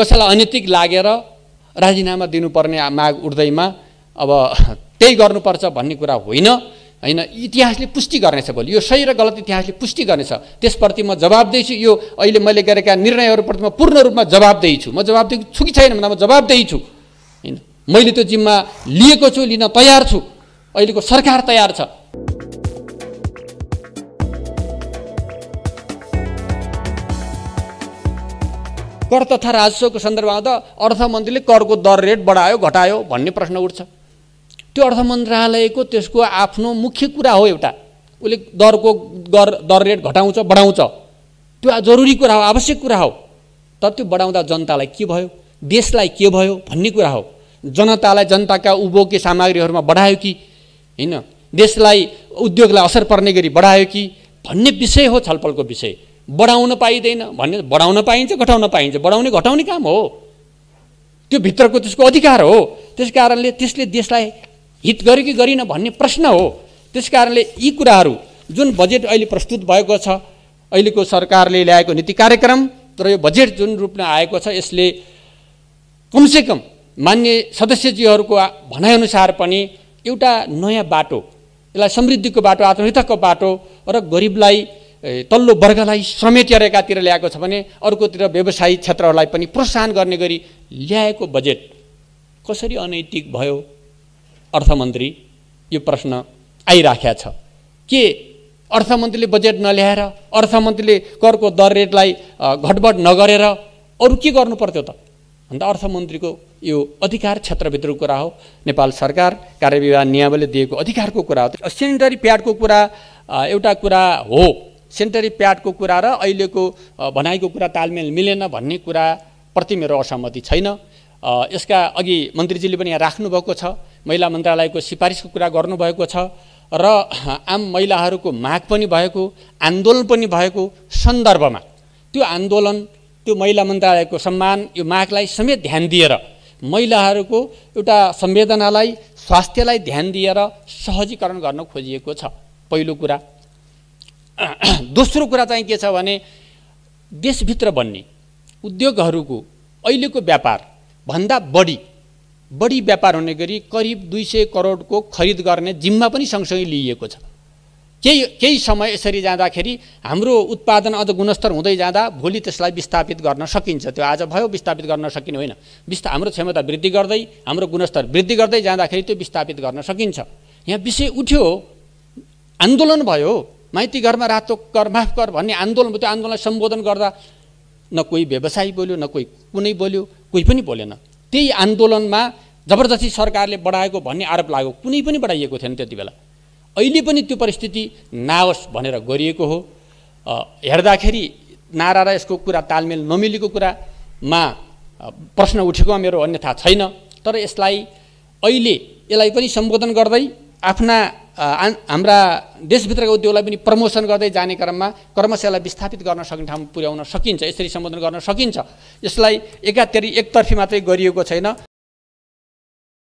कसैलाई अनैतिक लागेर राजीनामा दिनुपर्ने माग उठ्दैमा अब त्यही गर्नुपर्छ भन्ने कुरा होइन होइन इतिहासले पुष्टि गर्नेछ भोलि यो सही र गलत इतिहासले पुष्टि गर्नेछ त्यसप्रति म जवाब छु यो अहिले मैले गरेका निर्णयहरूप्रति म पूर्ण रूपमा जवाब छु म जवाबदेही छु कि छैन भन्दा म जवाब छु होइन मैले त्यो जिम्मा लिएको छु लिन तयार छु अहिलेको सरकार तयार छ कर तथा राजस्वको सन्दर्भमा त अर्थमन्त्रीले करको दर रेट बढायो घटायो भन्ने प्रश्न उठ्छ त्यो अर्थ मन्त्रालयको त्यसको आफ्नो मुख्य कुरा हो एउटा उसले दरको गर दर रेट घटाउँछ बढाउँछ त्यो जरुरी कुरा हो आवश्यक कुरा हो तर त्यो बढाउँदा जनतालाई के भयो देशलाई के भयो भन्ने कुरा हो जनतालाई जनताका उपभोग्य सामग्रीहरूमा बढायो कि होइन देशलाई उद्योगलाई असर पर्ने गरी बढायो कि भन्ने विषय हो छलफलको विषय बढाउन पाइँदैन भन्ने बढाउन पाइन्छ घटाउन पाइन्छ बढाउने घटाउने काम हो त्यो भित्रको त्यसको अधिकार हो त्यस कारणले त्यसले देशलाई हित गरे कि गरिन भन्ने प्रश्न हो त्यस कारणले यी कुराहरू जुन बजेट अहिले प्रस्तुत भएको छ अहिलेको सरकारले ल्याएको नीति कार्यक्रम तर यो बजेट जुन रूपमा आएको छ यसले कमसेकम मान्य सदस्यजीहरूको भनाइअनुसार पनि एउटा नयाँ बाटो यसलाई समृद्धिको बाटो आत्मनिर्भरताको बाटो र गरिबलाई तल्लो वर्गलाई समेटेर एकातिर ल्याएको छ भने अर्कोतिर व्यवसायिक क्षेत्रहरूलाई पनि प्रोत्साहन गर्ने गरी ल्याएको बजेट कसरी अनैतिक भयो अर्थमन्त्री यो प्रश्न आइराखेको छ के अर्थमन्त्रीले बजेट नल्याएर अर्थमन्त्रीले करको दर रेटलाई घटबड नगरेर अरू के गर्नु पर्थ्यो त भन्दा अर्थमन्त्रीको यो अधिकार क्षेत्रभित्रको कुरा हो नेपाल सरकार कार्यविवाह नियमले दिएको अधिकारको कुरा हो सेनिटरी प्याडको कुरा एउटा कुरा हो सेन्टरी प्याडको कुरा र अहिलेको भनाइको कुरा तालमेल मिलेन भन्ने कुराप्रति मेरो असहमति छैन यसका अघि मन्त्रीजीले पनि यहाँ राख्नुभएको छ महिला मन्त्रालयको सिफारिसको कुरा गर्नुभएको छ र आम महिलाहरूको माग पनि भएको आन्दोलन पनि भएको सन्दर्भमा त्यो आन्दोलन त्यो महिला मन्त्रालयको सम्मान यो मागलाई समेत ध्यान दिएर महिलाहरूको एउटा संवेदनालाई स्वास्थ्यलाई ध्यान दिएर सहजीकरण गर्न खोजिएको छ पहिलो कुरा दोस्रो कुरा चाहिँ के छ भने देशभित्र बन्ने उद्योगहरूको अहिलेको व्यापार भन्दा बढी बढी व्यापार हुने गरी करिब दुई सय करोडको खरिद गर्ने जिम्मा पनि सँगसँगै लिइएको छ केही केही समय यसरी जाँदाखेरि हाम्रो उत्पादन अझ गुणस्तर हुँदै जाँदा भोलि त्यसलाई विस्थापित गर्न सकिन्छ त्यो आज भयो विस्थापित गर्न सकिने होइन विस्ता हाम्रो क्षमता वृद्धि गर्दै हाम्रो गुणस्तर वृद्धि गर्दै जाँदाखेरि त्यो विस्थापित गर्न सकिन्छ यहाँ विषय उठ्यो आन्दोलन भयो माइती घरमा रातो कर माफ कर भन्ने आन्दोलन त्यो आन्दोलनलाई सम्बोधन गर्दा न कोही व्यवसायी बोल्यो न कोही कुनै बोल्यो कोही पनि बोलेन त्यही आन्दोलनमा जबरजस्ती सरकारले बढाएको भन्ने आरोप लाग्यो कुनै पनि बढाइएको थिएन त्यति बेला अहिले पनि त्यो परिस्थिति नाओस् भनेर गरिएको हो हेर्दाखेरि नारा र यसको कुरा तालमेल नमिलेको कुरामा प्रश्न उठेको मेरो अन्यथा छैन तर यसलाई अहिले यसलाई पनि सम्बोधन गर्दै आफ्ना हाम्रा देशभित्रका उद्योगलाई पनि प्रमोसन गर्दै जाने क्रममा कर्मशालालाई विस्थापित गर्न सक्ने ठाउँमा पुर्याउन सकिन्छ यसरी सम्बोधन गर्न सकिन्छ यसलाई एकातिर एकतर्फी मात्रै गरिएको छैन